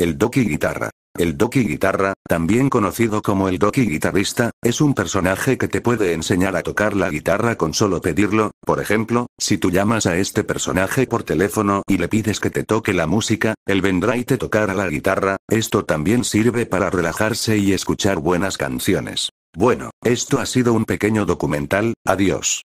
El Doki Guitarra. El Doki Guitarra, también conocido como el Doki Guitarrista, es un personaje que te puede enseñar a tocar la guitarra con solo pedirlo, por ejemplo, si tú llamas a este personaje por teléfono y le pides que te toque la música, él vendrá y te tocará la guitarra, esto también sirve para relajarse y escuchar buenas canciones. Bueno, esto ha sido un pequeño documental, adiós.